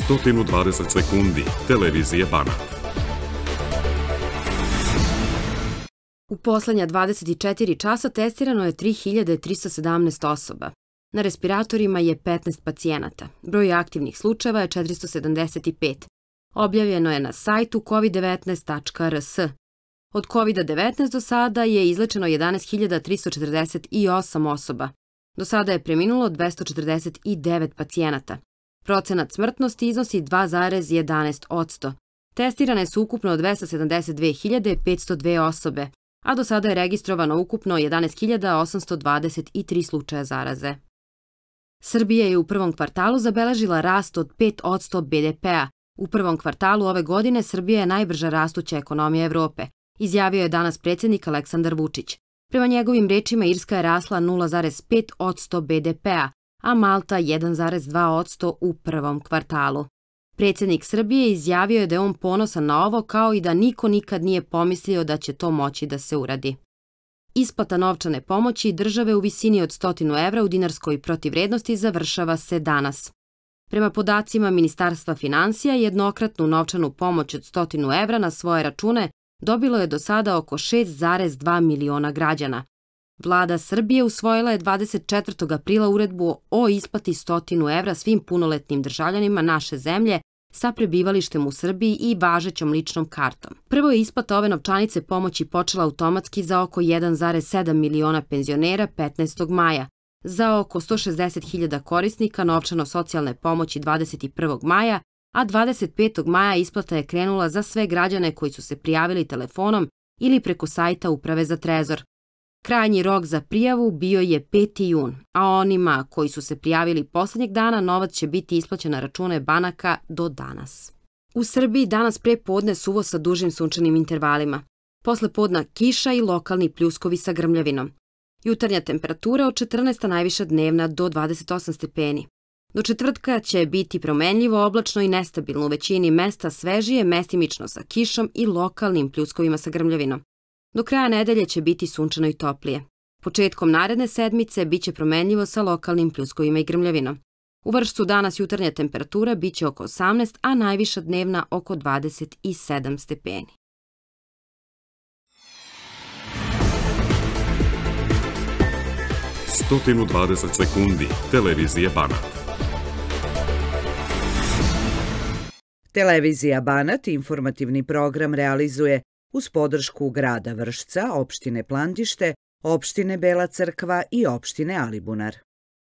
120 sekundi. Televizije Banat. U poslednja 24 časa testirano je 3317 osoba. Na respiratorima je 15 pacijenata. Broj aktivnih slučajeva je 475. Objavljeno je na sajtu covid19.rs. Od COVID-19 do sada je izlečeno 11.348 osoba. Do sada je preminulo 249 pacijenata. Procenat smrtnosti iznosi 2,11 Testirane su ukupno 272.502 osobe, a do sada je registrovano ukupno 11.823 slučaja zaraze. Srbija je u prvom kvartalu zabeležila rast od 5% BDP-a. U prvom kvartalu ove godine Srbija je najbrža rastuća ekonomija Evrope, izjavio je danas predsjednik Aleksandar Vučić. Prema njegovim rečima Irska je rasla 0,5% BDP-a, a Malta 1,2% u prvom kvartalu. Predsednik Srbije izjavio je da je on ponosan na ovo kao i da niko nikad nije pomislio da će to moći da se uradi. Isplata novčane pomoći države u visini od 100 evra u dinarskoj protivrednosti završava se danas. Prema podacima Ministarstva financija, jednokratnu novčanu pomoć od 100 evra na svoje račune dobilo je do sada oko 6,2 miliona građana, Vlada Srbije usvojila je 24. aprila uredbu o isplati 100 evra svim punoletnim državljanima naše zemlje sa prebivalištem u Srbiji i važećom ličnom kartom. Prvo je isplata ove novčanice pomoći počela automatski za oko 1,7 miliona penzionera 15. maja, za oko 160.000 korisnika novčano-socijalne pomoći 21. maja, a 25. maja isplata je krenula za sve građane koji su se prijavili telefonom ili preko sajta Uprave za trezor, Krajnji rok za prijavu bio je 5. jun, a onima koji su se prijavili poslednjeg dana novac će biti isplaćen na račune banaka do danas. U Srbiji danas pre podne suvo sa dužim sunčanim intervalima. Posle podna kiša i lokalni pljuskovi sa grmljavinom. Jutarnja temperatura od 14 najviša dnevna do 28 stepeni. Do četvrtka će biti promenljivo, oblačno i nestabilno u većini mesta svežije, mestimično sa kišom i lokalnim pljuskovima sa grmljavinom. Do kraja nedelje će biti sunčano i toplije. Početkom naredne sedmice biće promenljivo sa lokalnim pljuskovima i grmljavinom. U vršcu danas jutarnja temperatura biće oko 18, a najviša dnevna oko 27 stepeni. Stotinu 20 sekundi. Televizije Banat. Televizija Banat informativni program realizuje uz podršku grada Vršca, opštine Plandište, opštine Bela crkva i opštine Alibunar.